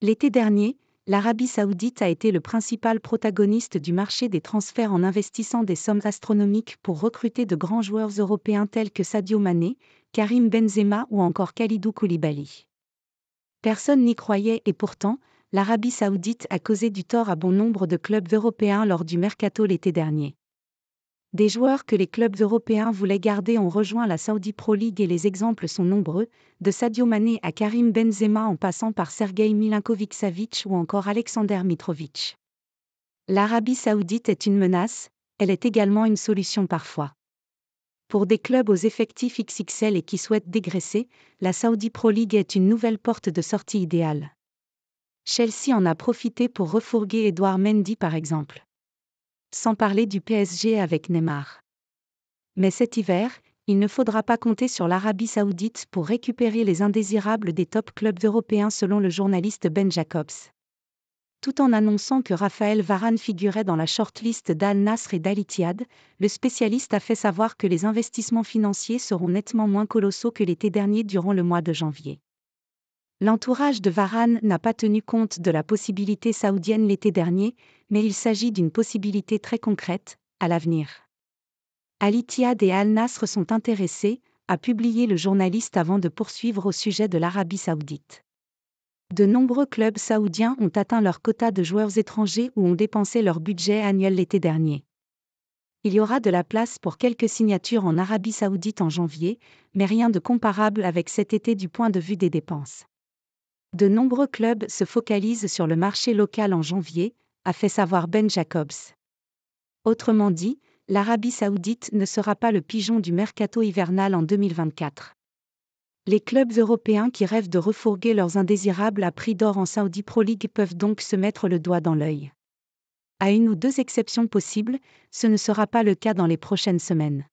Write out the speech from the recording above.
L'été dernier, l'Arabie saoudite a été le principal protagoniste du marché des transferts en investissant des sommes astronomiques pour recruter de grands joueurs européens tels que Sadio Mané, Karim Benzema ou encore Khalidou Koulibaly. Personne n'y croyait et pourtant, l'Arabie saoudite a causé du tort à bon nombre de clubs européens lors du mercato l'été dernier. Des joueurs que les clubs européens voulaient garder ont rejoint la Saudi Pro League et les exemples sont nombreux, de Sadio Mané à Karim Benzema en passant par Sergei Milinkovic-Savic ou encore Alexander Mitrovic. L'Arabie saoudite est une menace, elle est également une solution parfois. Pour des clubs aux effectifs XXL et qui souhaitent dégraisser, la Saudi Pro League est une nouvelle porte de sortie idéale. Chelsea en a profité pour refourguer Edouard Mendy par exemple sans parler du PSG avec Neymar. Mais cet hiver, il ne faudra pas compter sur l'Arabie saoudite pour récupérer les indésirables des top clubs européens selon le journaliste Ben Jacobs. Tout en annonçant que Raphaël Varane figurait dans la shortlist d'Al Nasr et d'Al le spécialiste a fait savoir que les investissements financiers seront nettement moins colossaux que l'été dernier durant le mois de janvier. L'entourage de Varane n'a pas tenu compte de la possibilité saoudienne l'été dernier, mais il s'agit d'une possibilité très concrète, à l'avenir. Al Ittihad et Al Nasr sont intéressés, a publié le journaliste avant de poursuivre au sujet de l'Arabie saoudite. De nombreux clubs saoudiens ont atteint leur quota de joueurs étrangers ou ont dépensé leur budget annuel l'été dernier. Il y aura de la place pour quelques signatures en Arabie saoudite en janvier, mais rien de comparable avec cet été du point de vue des dépenses. De nombreux clubs se focalisent sur le marché local en janvier, a fait savoir Ben Jacobs. Autrement dit, l'Arabie saoudite ne sera pas le pigeon du mercato hivernal en 2024. Les clubs européens qui rêvent de refourguer leurs indésirables à prix d'or en Saudi Pro League peuvent donc se mettre le doigt dans l'œil. À une ou deux exceptions possibles, ce ne sera pas le cas dans les prochaines semaines.